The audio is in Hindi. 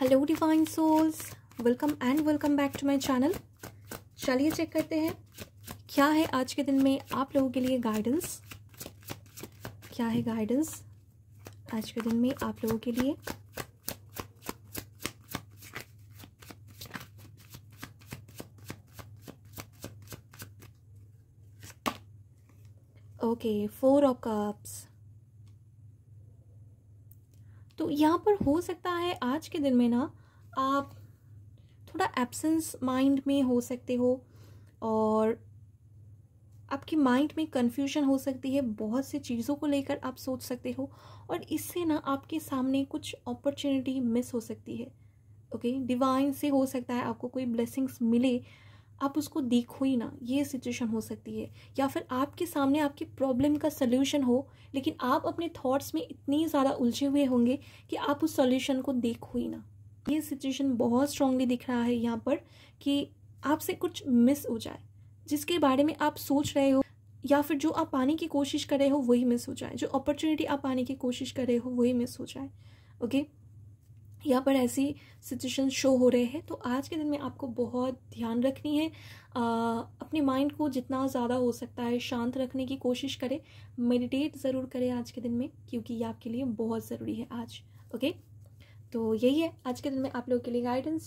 Hello divine souls welcome and welcome back to my channel चलिए चेक करते हैं क्या है आज के दिन में आप लोगों के लिए गाइडेंस क्या है गाइडेंस आज के दिन में आप लोगों के लिए ओके फोर ऑफ कप्स तो यहाँ पर हो सकता है आज के दिन में ना आप थोड़ा एब्सेंस माइंड में हो सकते हो और आपके माइंड में कन्फ्यूजन हो सकती है बहुत सी चीज़ों को लेकर आप सोच सकते हो और इससे ना आपके सामने कुछ अपॉर्चुनिटी मिस हो सकती है ओके okay? डिवाइन से हो सकता है आपको कोई ब्लेसिंग्स मिले आप उसको देखो ही ना ये सिचुएशन हो सकती है या फिर आपके सामने आपकी प्रॉब्लम का सोल्यूशन हो लेकिन आप अपने थॉट्स में इतनी ज़्यादा उलझे हुए होंगे कि आप उस सोल्यूशन को देखो ही ना ये सिचुएशन बहुत स्ट्रांगली दिख रहा है यहाँ पर कि आपसे कुछ मिस हो जाए जिसके बारे में आप सोच रहे हो या फिर जो आप पाने की कोशिश कर रहे हो वही मिस हो जाए जो अपॉर्चुनिटी आप पाने की कोशिश कर रहे हो वही मिस हो जाए ओके okay? यहाँ पर ऐसी सिचुएशन शो हो रहे हैं तो आज के दिन में आपको बहुत ध्यान रखनी है आ, अपने माइंड को जितना ज़्यादा हो सकता है शांत रखने की कोशिश करें मेडिटेट ज़रूर करें आज के दिन में क्योंकि ये आपके लिए बहुत ज़रूरी है आज ओके तो यही है आज के दिन में आप लोगों के लिए गाइडेंस